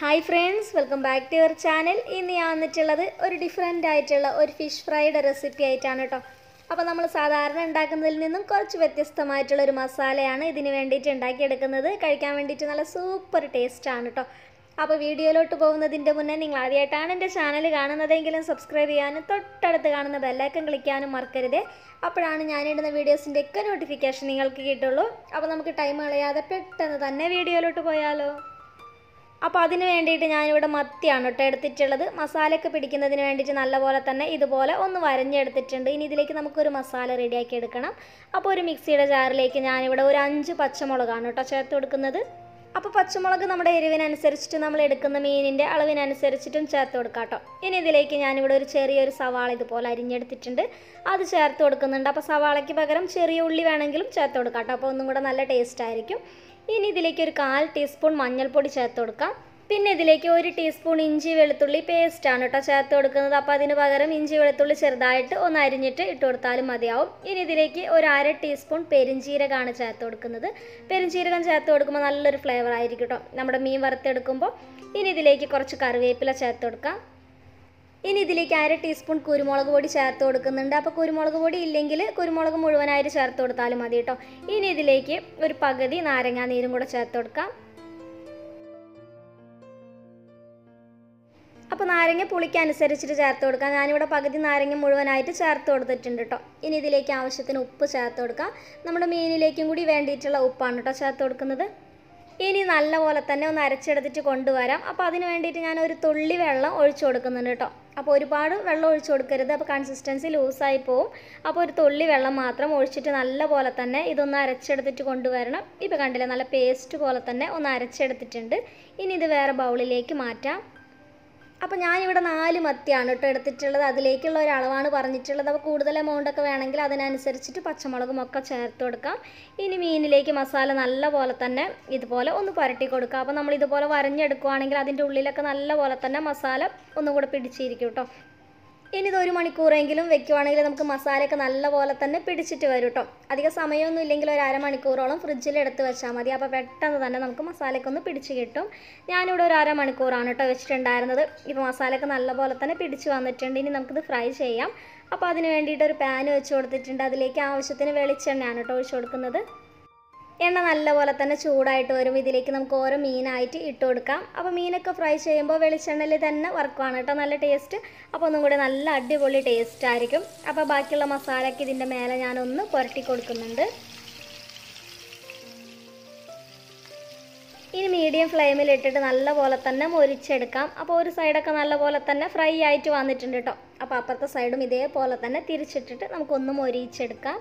hi friends welcome back to your channel ഇന്ന് ഞാൻ വന്നിട്ടുള്ളത് ഒരു ഡിഫറെൻ്റ് ആയിട്ടുള്ള ഒരു ഫിഷ് ഫ്രൈഡ് റെസിപ്പി ആയിട്ടാണ് കേട്ടോ അപ്പോൾ നമ്മൾ സാധാരണ ഉണ്ടാക്കുന്നതിൽ നിന്നും കുറച്ച് വ്യത്യസ്തമായിട്ടുള്ള ഒരു മസാലയാണ് ഇതിന് വേണ്ടിയിട്ട് ഉണ്ടാക്കിയെടുക്കുന്നത് കഴിക്കാൻ വേണ്ടിയിട്ട് നല്ല സൂപ്പർ ടേസ്റ്റാണ് കേട്ടോ അപ്പോൾ വീഡിയോയിലോട്ട് പോകുന്നതിൻ്റെ മുന്നേ നിങ്ങൾ ആദ്യമായിട്ടാണ് എൻ്റെ ചാനൽ കാണുന്നതെങ്കിലും സബ്സ്ക്രൈബ് ചെയ്യാനും തൊട്ടടുത്ത് കാണുന്ന ബെല്ലൈക്കൺ ക്ലിക്കാനും മറക്കരുത് അപ്പോഴാണ് ഞാനിടുന്ന ഒക്കെ നോട്ടിഫിക്കേഷൻ നിങ്ങൾക്ക് കിട്ടുള്ളൂ അപ്പോൾ നമുക്ക് ടൈം കളയാതെ പെട്ടെന്ന് തന്നെ വീഡിയോയിലോട്ട് പോയാലോ അപ്പോൾ അതിന് വേണ്ടിയിട്ട് ഞാനിവിടെ മത്തിയാണ് കേട്ടോ എടുത്തിട്ടുള്ളത് മസാലയൊക്കെ പിടിക്കുന്നതിന് വേണ്ടിയിട്ട് നല്ലപോലെ തന്നെ ഇതുപോലെ ഒന്ന് വരഞ്ഞെടുത്തിട്ടുണ്ട് ഇനി ഇതിലേക്ക് നമുക്കൊരു മസാല റെഡിയാക്കി എടുക്കണം അപ്പോൾ ഒരു മിക്സിയുടെ ജാറിലേക്ക് ഞാനിവിടെ ഒരു അഞ്ച് പച്ചമുളകാണ് കേട്ടോ ചേർത്ത് കൊടുക്കുന്നത് അപ്പോൾ പച്ചമുളക് നമ്മുടെ എരിവിനനുസരിച്ചിട്ട് നമ്മൾ എടുക്കുന്ന മീനിൻ്റെ അളവിനനുസരിച്ചിട്ടും ചേർത്ത് കൊടുക്കാം കേട്ടോ ഇനി ഇതിലേക്ക് ഞാനിവിടെ ഒരു ചെറിയൊരു സവാള ഇതുപോലെ അരിഞ്ഞെടുത്തിട്ടുണ്ട് അത് ചേർത്ത് കൊടുക്കുന്നുണ്ട് അപ്പോൾ സവാളയ്ക്ക് പകരം ചെറിയ ഉള്ളി വേണമെങ്കിലും ചേർത്ത് കൊടുക്കാം കേട്ടോ അപ്പോൾ ഒന്നും കൂടെ നല്ല ടേസ്റ്റ് ആയിരിക്കും ഇനി ഇതിലേക്ക് ഒരു കാൽ ടീസ്പൂൺ മഞ്ഞൾപ്പൊടി ചേർത്ത് കൊടുക്കാം പിന്നെ ഇതിലേക്ക് ഒരു ടീസ്പൂൺ ഇഞ്ചി വെളുത്തുള്ളി പേസ്റ്റാണ് കേട്ടോ ചേർത്ത് കൊടുക്കുന്നത് അപ്പോൾ അതിന് പകരം ഇഞ്ചി വെളുത്തുള്ളി ചെറുതായിട്ട് ഒന്ന് അരിഞ്ഞിട്ട് ഇട്ട് കൊടുത്താലും മതിയാവും ഇനി ഇതിലേക്ക് ഒരു അര ടീസ്പൂൺ പെരിഞ്ചീരകമാണ് ചേർത്ത് കൊടുക്കുന്നത് പെരിഞ്ചീരകം ചേർത്ത് കൊടുക്കുമ്പോൾ നല്ലൊരു ഫ്ലേവർ ആയിരിക്കും കേട്ടോ നമ്മുടെ മീൻ വറുത്തെടുക്കുമ്പോൾ ഇനി ഇതിലേക്ക് കുറച്ച് കറിവേപ്പില ചേർത്ത് കൊടുക്കാം ഇനി ഇതിലേക്ക് അര ടീസ്പൂൺ കുരുമുളക് പൊടി ചേർത്ത് കൊടുക്കുന്നുണ്ട് അപ്പോൾ കുരുമുളക് പൊടി ഇല്ലെങ്കിൽ കുരുമുളക് മുഴുവനായിട്ട് ചേർത്ത് കൊടുത്താലും മതി കേട്ടോ ഇനി ഇതിലേക്ക് ഒരു പകുതി നാരങ്ങാ നീരും കൂടെ ചേർത്ത് കൊടുക്കാം അപ്പോൾ നാരങ്ങ പുളിക്കനുസരിച്ചിട്ട് ചേർത്ത് കൊടുക്കാം ഞാനിവിടെ പകുതി നാരങ്ങ മുഴുവനായിട്ട് ചേർത്ത് കൊടുത്തിട്ടുണ്ട് കേട്ടോ ഇനി ഇതിലേക്ക് ആവശ്യത്തിന് ഉപ്പ് ചേർത്ത് കൊടുക്കാം നമ്മുടെ മീനിലേക്കും കൂടി വേണ്ടിയിട്ടുള്ള ഉപ്പാണ് കേട്ടോ ചേർത്ത് കൊടുക്കുന്നത് ഇനി നല്ലപോലെ തന്നെ ഒന്ന് അരച്ചെടുത്തിട്ട് കൊണ്ടുവരാം അപ്പോൾ അതിന് വേണ്ടിയിട്ട് ഞാൻ ഒരു തുള്ളി വെള്ളം ഒഴിച്ചു കൊടുക്കുന്നുണ്ട് കേട്ടോ അപ്പോൾ ഒരുപാട് വെള്ളം ഒഴിച്ചു കൊടുക്കരുത് അപ്പോൾ കൺസിസ്റ്റൻസി ലൂസായി പോവും അപ്പോൾ ഒരു തുള്ളി വെള്ളം മാത്രം ഒഴിച്ചിട്ട് നല്ലപോലെ തന്നെ ഇതൊന്ന് അരച്ചെടുത്തിട്ട് കൊണ്ടുവരണം ഇപ്പോൾ കണ്ടില്ലേ നല്ല പേസ്റ്റ് പോലെ തന്നെ ഒന്ന് അരച്ചെടുത്തിട്ടുണ്ട് ഇനി ഇത് വേറെ ബൗളിലേക്ക് മാറ്റാം അപ്പോൾ ഞാനിവിടെ നാല് മത്തിയാണ് കേട്ടോ എടുത്തിട്ടുള്ളത് അതിലേക്കുള്ള ഒരു അളവാണ് പറഞ്ഞിട്ടുള്ളത് അപ്പോൾ കൂടുതൽ എമൗണ്ട് ഒക്കെ വേണമെങ്കിൽ അതിനനുസരിച്ചിട്ട് പച്ചമുളകും ഒക്കെ ചേർത്ത് കൊടുക്കാം ഇനി മീനിലേക്ക് മസാല നല്ല പോലെ തന്നെ ഇതുപോലെ ഒന്ന് പുരട്ടി കൊടുക്കുക അപ്പോൾ നമ്മൾ ഇതുപോലെ വരഞ്ഞെടുക്കുകയാണെങ്കിൽ അതിൻ്റെ ഉള്ളിലൊക്കെ നല്ല പോലെ തന്നെ മസാല ഒന്നും കൂടെ പിടിച്ചിരിക്കും കേട്ടോ ഇനി ഇത് ഒരു മണിക്കൂറെങ്കിലും വെക്കുവാണെങ്കിൽ നമുക്ക് മസാലയൊക്കെ നല്ലപോലെ തന്നെ പിടിച്ചിട്ട് വരും കേട്ടോ അധികം സമയമൊന്നും ഇല്ലെങ്കിൽ ഒരു അരമണിക്കൂറോളം ഫ്രിഡ്ജിൽ എടുത്ത് വെച്ചാൽ മതി അപ്പോൾ പെട്ടെന്ന് തന്നെ നമുക്ക് മസാലയൊക്കെ ഒന്ന് പിടിച്ച് കിട്ടും ഞാനിവിടെ ഒരു അരമണിക്കൂറാണ് കേട്ടോ വെച്ചിട്ടുണ്ടായിരുന്നത് ഇപ്പോൾ മസാലയൊക്കെ നല്ലപോലെ തന്നെ പിടിച്ച് വന്നിട്ടുണ്ട് ഇനി നമുക്കിത് ഫ്രൈ ചെയ്യാം അപ്പോൾ അതിന് വേണ്ടിയിട്ട് ഒരു പാൻ വെച്ച് കൊടുത്തിട്ടുണ്ട് അതിലേക്ക് ആവശ്യത്തിന് വെളിച്ചെണ്ണയാണ് കേട്ടോ ഒഴിച്ച് കൊടുക്കുന്നത് എണ്ണ നല്ലപോലെ തന്നെ ചൂടായിട്ട് വരും ഇതിലേക്ക് നമുക്ക് ഓരോ മീനായിട്ട് ഇട്ട് കൊടുക്കാം അപ്പോൾ മീനൊക്കെ ഫ്രൈ ചെയ്യുമ്പോൾ വെളിച്ചെണ്ണയിൽ തന്നെ വർക്കുവാണ് കേട്ടോ നല്ല ടേസ്റ്റ് അപ്പോൾ ഒന്നും കൂടി നല്ല അടിപൊളി ടേസ്റ്റ് ആയിരിക്കും അപ്പോൾ ബാക്കിയുള്ള മസാലയ്ക്ക് ഇതിൻ്റെ മേലെ ഞാനൊന്ന് പുരട്ടി കൊടുക്കുന്നുണ്ട് ഇനി മീഡിയം ഫ്ലെയിമിൽ ഇട്ടിട്ട് നല്ലപോലെ തന്നെ മൊരിച്ചെടുക്കാം അപ്പോൾ ഒരു സൈഡൊക്കെ നല്ലപോലെ തന്നെ ഫ്രൈ ആയിട്ട് വന്നിട്ടുണ്ട് കേട്ടോ അപ്പോൾ അപ്പുറത്തെ സൈഡും ഇതേപോലെ തന്നെ തിരിച്ചിട്ടിട്ട് നമുക്കൊന്ന് മൊരിച്ചെടുക്കാം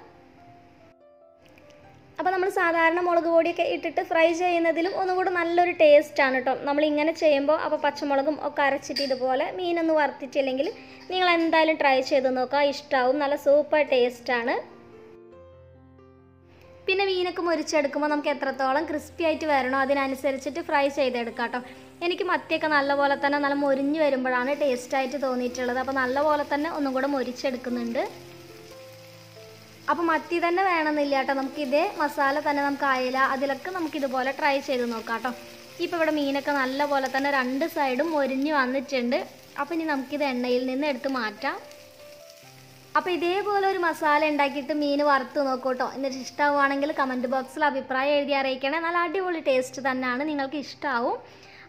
അപ്പോൾ നമ്മൾ സാധാരണ മുളക് പൊടിയൊക്കെ ഇട്ടിട്ട് ഫ്രൈ ചെയ്യുന്നതിലും ഒന്നുകൂടി നല്ലൊരു ടേസ്റ്റാണ് കേട്ടോ നമ്മൾ ഇങ്ങനെ ചെയ്യുമ്പോൾ അപ്പോൾ പച്ചമുളകും ഒക്കെ അരച്ചിട്ട് ഇതുപോലെ മീനൊന്ന് വറുത്തിട്ടില്ലെങ്കിൽ നിങ്ങൾ എന്തായാലും ട്രൈ ചെയ്ത് നോക്കുക ഇഷ്ടമാവും നല്ല സൂപ്പർ ടേസ്റ്റാണ് പിന്നെ മീനൊക്കെ മുരിച്ചെടുക്കുമ്പോൾ നമുക്ക് എത്രത്തോളം ക്രിസ്പി ആയിട്ട് വരണോ അതിനനുസരിച്ചിട്ട് ഫ്രൈ ചെയ്തെടുക്കാം കേട്ടോ എനിക്ക് മത്തിയൊക്കെ നല്ലപോലെ തന്നെ നല്ല മുരിഞ്ഞ് വരുമ്പോഴാണ് ടേസ്റ്റായിട്ട് തോന്നിയിട്ടുള്ളത് അപ്പോൾ നല്ലപോലെ തന്നെ ഒന്നും കൂടെ മുരിച്ചെടുക്കുന്നുണ്ട് അപ്പോൾ മത്തി തന്നെ വേണമെന്നില്ല കേട്ടോ നമുക്ക് ഇതേ മസാല തന്നെ നമുക്ക് അയല അതിലൊക്കെ നമുക്ക് ഇതുപോലെ ട്രൈ ചെയ്ത് നോക്കാം കേട്ടോ ഇപ്പോൾ ഇവിടെ മീനൊക്കെ നല്ലപോലെ തന്നെ രണ്ട് സൈഡും ഒരിഞ്ഞു വന്നിട്ടുണ്ട് അപ്പോൾ ഇനി നമുക്കിത് എണ്ണയിൽ നിന്ന് എടുത്ത് മാറ്റാം അപ്പോൾ ഇതേപോലെ ഒരു മസാല ഉണ്ടാക്കിയിട്ട് മീൻ വറുത്ത് നോക്കൂട്ടോ എന്നിട്ട് ഇഷ്ടമാവുകയാണെങ്കിൽ കമൻറ്റ് ബോക്സിൽ അഭിപ്രായം എഴുതി അറിയിക്കണേ നല്ല അടിപൊളി ടേസ്റ്റ് തന്നെയാണ് നിങ്ങൾക്ക് ഇഷ്ടമാവും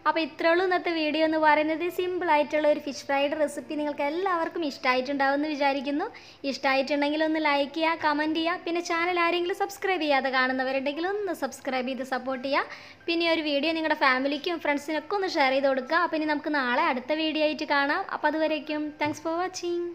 അപ്പോൾ ഇത്രയുള്ളൂ ഇന്നത്തെ വീഡിയോ എന്ന് പറയുന്നത് സിമ്പിളായിട്ടുള്ള ഒരു ഫിഷ് ഫ്രൈഡ് റെസിപ്പി നിങ്ങൾക്ക് എല്ലാവർക്കും ഇഷ്ടമായിട്ടുണ്ടാവുമെന്ന് വിചാരിക്കുന്നു ഇഷ്ടമായിട്ടുണ്ടെങ്കിൽ ഒന്ന് ലൈക്ക് ചെയ്യുക കമൻറ്റ് ചെയ്യുക പിന്നെ ചാനൽ ആരെങ്കിലും സബ്സ്ക്രൈബ് ചെയ്യാതെ കാണുന്നവരുണ്ടെങ്കിൽ ഒന്ന് സബ്സ്ക്രൈബ് ചെയ്ത് സപ്പോർട്ട് ചെയ്യുക പിന്നെ ഒരു വീഡിയോ നിങ്ങളുടെ ഫാമിലിക്കും ഫ്രണ്ട്സിനൊക്കെ ഒന്ന് ഷെയർ ചെയ്ത് കൊടുക്കുക അപ്പോൾ ഇനി നമുക്ക് നാളെ അടുത്ത വീഡിയോ ആയിട്ട് കാണാം അപ്പോൾ അതുവരേക്കും താങ്ക്സ് ഫോർ വാച്ചിങ്